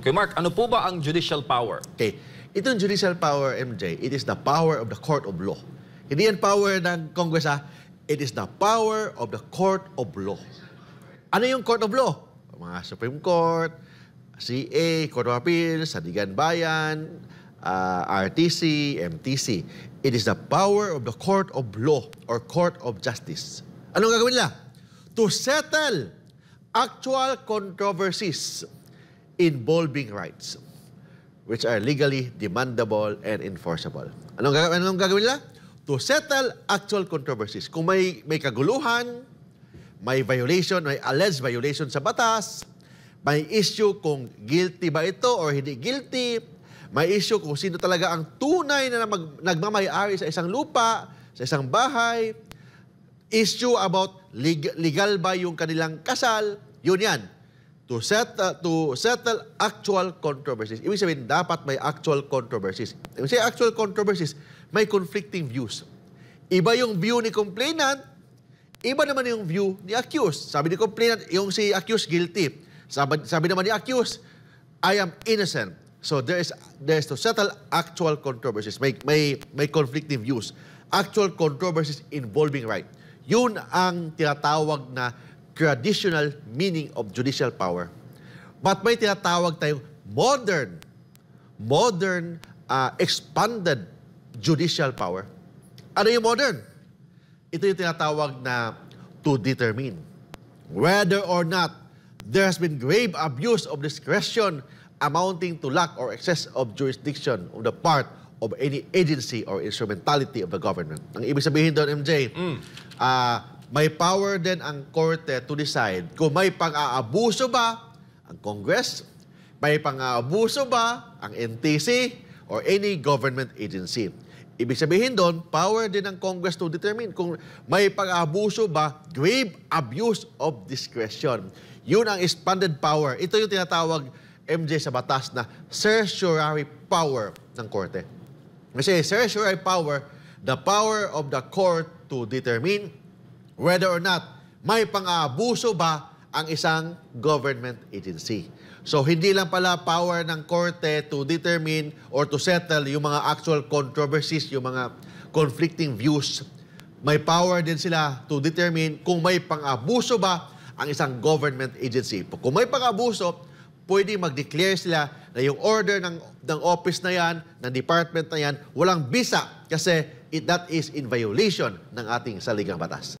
Okay, Mark, ano po ba ang judicial power? Okay. Itong judicial power, MJ, it is the power of the court of law. Hindi yan power ng Congress, ha? It is the power of the court of law. Ano yung court of law? Mga Supreme Court, CA, Court of Appeals, Sandigan Bayan, uh, RTC, MTC. It is the power of the court of law or court of justice. Anong gagawin nila? To settle actual controversies involving rights which are legally demandable and enforceable. Anong, gag anong gagawin nila? To settle actual controversies. Kung may, may kaguluhan, may violation, may alleged violation sa batas, may issue kung guilty ba ito or hindi guilty, may issue kung sino talaga ang tunay na mag, nagmamayari sa isang lupa, sa isang bahay, issue about legal ba yung kanilang kasal, yun yan to settle, uh, to settle actual controversies. Ibig sabihin, dapat may actual controversies. Ibig sabihin, actual controversies, may conflicting views. Iba yung view ni complainant, iba naman yung view ni accused. Sabi ni complainant, yung si accused guilty. Sabi, sabi naman ni accused, I am innocent. So there is, there is to settle actual controversies. May, may, may conflicting views. Actual controversies involving right. Yun ang tinatawag na traditional meaning of judicial power. But may tinatawag tayong modern, modern uh, expanded judicial power. Ano yung modern? Ito yung tinatawag na to determine whether or not there has been grave abuse of discretion amounting to lack or excess of jurisdiction on the part of any agency or instrumentality of the government. Ang ibig sabihin doon, MJ, mm. uh, may power din ang korte to decide kung may pang-aabuso ba ang Congress, may pang-aabuso ba ang NTC, or any government agency. Ibig sabihin doon, power din ng Congress to determine kung may pag-abuso ba, grave abuse of discretion. Yun ang expanded power. Ito yung tinatawag, MJ, sa batas na certiorari power ng korte. Kasi certiorari power, the power of the court to determine whether or not may pang-aabuso ba ang isang government agency. So hindi lang pala power ng korte to determine or to settle yung mga actual controversies, yung mga conflicting views. May power din sila to determine kung may pang-abuso ba ang isang government agency. Kung may pang-abuso, pwede mag-declare sila na yung order ng, ng office na yan, ng department na yan, walang bisa kasi it, that is in violation ng ating saligang batas.